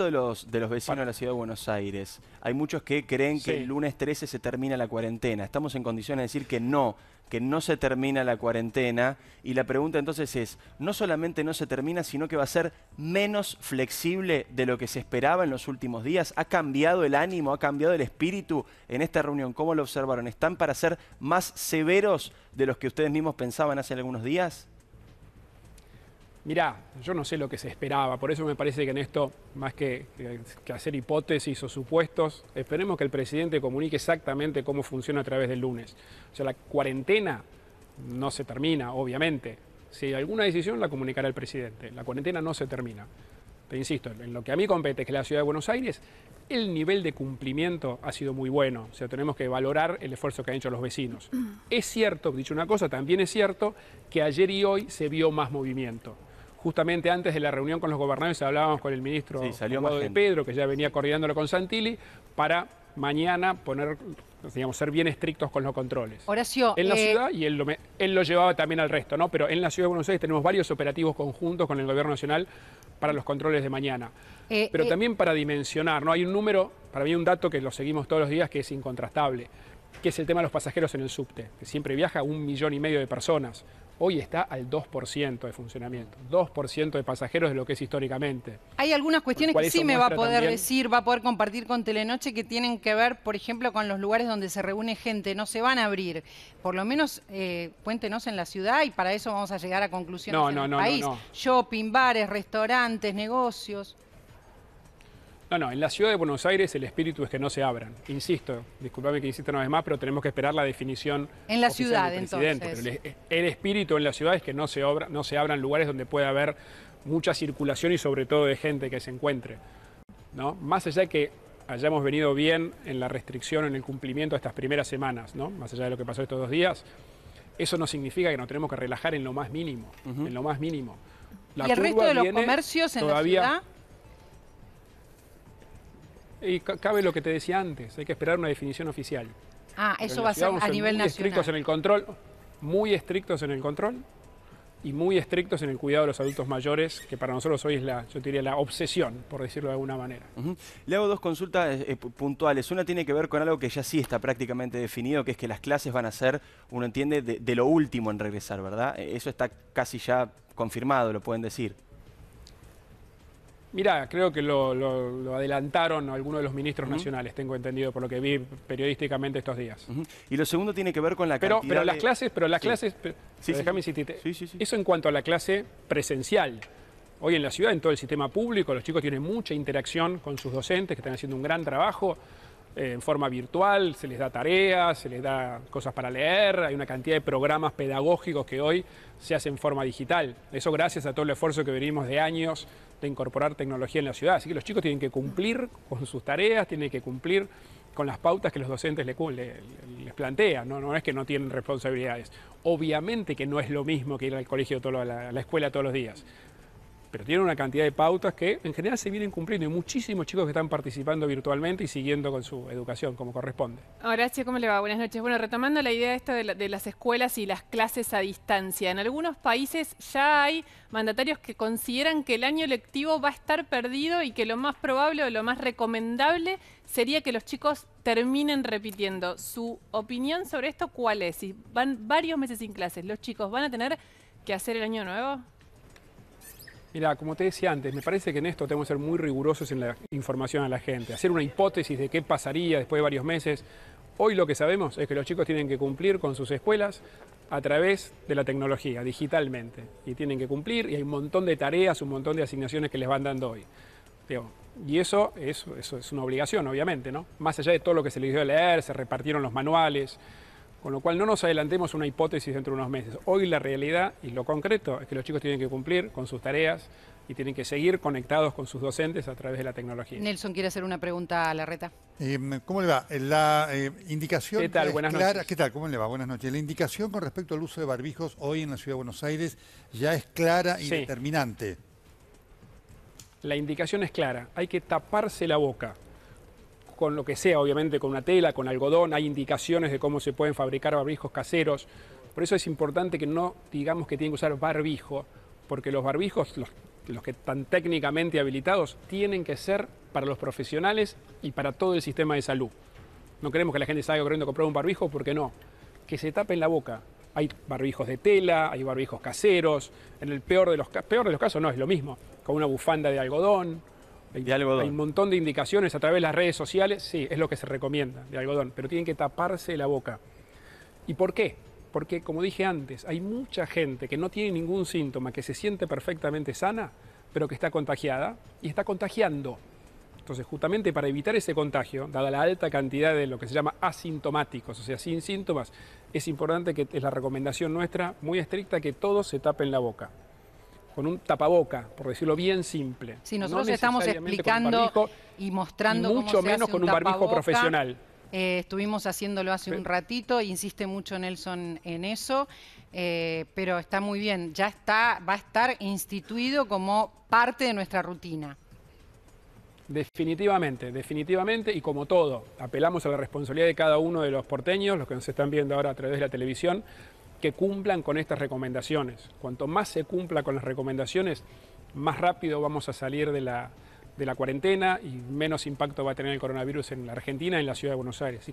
de los, de los vecinos de la ciudad de Buenos Aires, hay muchos que creen que el lunes 13 se termina la cuarentena. Estamos en condiciones de decir que no, que no se termina la cuarentena. Y la pregunta entonces es, no solamente no se termina, sino que va a ser menos flexible de lo que se esperaba en los últimos días. ¿Ha cambiado el ánimo, ha cambiado el espíritu en esta reunión? ¿Cómo lo observaron? ¿Están para ser más severos de los que ustedes mismos pensaban hace algunos días? Mirá, yo no sé lo que se esperaba, por eso me parece que en esto, más que, hacer hipótesis o supuestos, esperemos que el presidente comunique exactamente cómo funciona a través del lunes. O sea, la cuarentena no se termina, obviamente. Si hay alguna decisión, la comunicará el presidente. La cuarentena no se termina. Te insisto, en lo que a mí compete, es que la ciudad de Buenos Aires, el nivel de cumplimiento ha sido muy bueno. O sea, tenemos que valorar el esfuerzo que han hecho los vecinos. Es cierto, dicho una cosa, también es cierto que ayer y hoy se vio más movimiento justamente antes de la reunión con los gobernadores hablábamos con el ministro de Pedro, que ya venía coordinándolo con Santilli, para mañana poner, digamos, ser bien estrictos con los controles. Horacio. En la eh, ciudad, y él lo, llevaba también al resto, ¿no? Pero en la ciudad de Buenos Aires tenemos varios operativos conjuntos con el gobierno nacional para los controles de mañana. Eh, Pero eh, también para dimensionar, ¿no? Hay un número, para mí un dato que lo seguimos todos los días que es incontrastable, que es el tema de los pasajeros en el subte, que siempre viaja un millón y medio de personas hoy está al 2% de funcionamiento, 2% de pasajeros de lo que es históricamente. Hay algunas cuestiones que sí me va a poder decir, va a poder compartir con Telenoche que tienen que ver, por ejemplo, con los lugares donde se reúne gente, no se van a abrir. Por lo menos eh, cuéntenos en la ciudad y para eso vamos a llegar a conclusiones no, país. no, el no, Shopping, bares, restaurantes, negocios. No, en la ciudad de Buenos Aires el espíritu es que no se abran. Insisto, discúlpame que insista una vez más, pero tenemos que esperar la definición. En la ciudad, del presidente. entonces. el, espíritu en la ciudad es que no se, obra, no se abran lugares donde pueda haber mucha circulación y sobre todo de gente que se encuentre. ¿no? Más allá de que hayamos venido bien en la restricción, en el cumplimiento de estas primeras semanas, ¿no? más allá de lo que pasó estos dos días, eso no significa que nos tenemos que relajar en lo más mínimo, en lo más mínimo. ¿Y el resto de los comercios en la ciudad? Y cabe lo que te decía antes, hay que esperar una definición oficial. Ah, eso va a ser a nivel nacional. Muy estrictos en el control, muy estrictos en el control y muy estrictos en el cuidado de los adultos mayores, que para nosotros hoy es la, yo diría, la obsesión, por decirlo de alguna manera. Le hago dos consultas eh, eh, puntuales. Una tiene que ver con algo que ya sí está prácticamente definido, que es que las clases van a ser, uno entiende, de lo último en regresar, ¿verdad? Eh, eso está casi ya confirmado, lo pueden decir. Mira, creo que lo, adelantaron algunos de los ministros nacionales, tengo entendido por lo que vi periodísticamente estos días. Y lo segundo tiene que ver con la pero, Pero las clases, pero las clases, sí, sí, eso en cuanto a la clase presencial. Hoy en la ciudad, en todo el sistema público, los chicos tienen mucha interacción con sus docentes que están haciendo un gran trabajo en forma virtual, se les da tareas, se les da cosas para leer, hay una cantidad de programas pedagógicos que hoy se hacen en forma digital. Eso gracias a todo el esfuerzo que venimos de años de incorporar tecnología en la ciudad. Así que los chicos tienen que cumplir con sus tareas, tienen que cumplir con las pautas que los docentes les, plantean, ¿no? es que no tienen responsabilidades. Obviamente que no es lo mismo que ir al colegio, todo, a la escuela todos los días, pero tiene una cantidad de pautas que en general se vienen cumpliendo y muchísimos chicos que están participando virtualmente y siguiendo con su educación como corresponde. Horacio, ¿cómo le va? Buenas noches. Bueno, retomando la idea de, esto de las escuelas y las clases a distancia, en algunos países ya hay mandatarios que consideran que el año lectivo va a estar perdido y que lo más probable o lo más recomendable sería que los chicos terminen repitiendo. ¿Su opinión sobre esto cuál es? Si van varios meses sin clases, ¿los chicos van a tener que hacer el año nuevo? Mira, como te decía antes, me parece que en esto tenemos que ser muy rigurosos en la información a la gente, hacer una hipótesis de qué pasaría después de varios meses. Hoy lo que sabemos es que los chicos tienen que cumplir con sus escuelas a través de la tecnología, digitalmente, y tienen que cumplir y hay un montón de tareas, un montón de asignaciones que les van dando hoy. y eso, eso, eso es una obligación, obviamente, ¿no? Más allá de todo lo que se les dio a leer, se repartieron los manuales. Con lo cual no nos adelantemos una hipótesis dentro de unos meses. Hoy la realidad y lo concreto es que los chicos tienen que cumplir con sus tareas y tienen que seguir conectados con sus docentes a través de la tecnología. Nelson quiere hacer una pregunta a la reta. Eh, ¿Cómo le va? Eh, la eh, indicación ¿Qué tal? Buenas Noches. ¿Qué tal? ¿Cómo le va? Buenas noches. La indicación con respecto al uso de barbijos hoy en la Ciudad de Buenos Aires ya es clara y determinante. La indicación es clara. Hay que taparse la boca con lo que sea, obviamente con una tela, con algodón, hay indicaciones de cómo se pueden fabricar barbijos caseros. Por eso es importante que no digamos que tienen que usar barbijo, porque los barbijos, los, que están técnicamente habilitados, tienen que ser para los profesionales y para todo el sistema de salud. No queremos que la gente salga corriendo a comprar un barbijo, porque no. Que se tape en la boca, hay barbijos de tela, hay barbijos caseros, en el peor de los, peor de los casos no, es lo mismo, con una bufanda de algodón. Hay, de algodón. hay un montón de indicaciones a través de las redes sociales, sí, es lo que se recomienda, de algodón, pero tienen que taparse la boca. ¿Y por qué? Porque, como dije antes, hay mucha gente que no tiene ningún síntoma, que se siente perfectamente sana, pero que está contagiada y está contagiando. Entonces, justamente para evitar ese contagio, dada la alta cantidad de lo que se llama asintomáticos, o sea, sin síntomas, es importante que es la recomendación nuestra muy estricta que todos se tapen la boca con un tapaboca, por decirlo bien simple. Sí, nosotros estamos explicando y mostrando mucho menos con un, barbijo profesional. Eh, estuvimos haciéndolo hace un ratito, insiste mucho Nelson en eso, eh, pero está muy bien, ya está, va a estar instituido como parte de nuestra rutina. Definitivamente, definitivamente, y como todo, apelamos a la responsabilidad de cada uno de los porteños, los que nos están viendo ahora a través de la televisión, que cumplan con estas recomendaciones. Cuanto más se cumpla con las recomendaciones, más rápido vamos a salir de la, de la cuarentena y menos impacto va a tener el coronavirus en la Argentina y en la ciudad de Buenos Aires.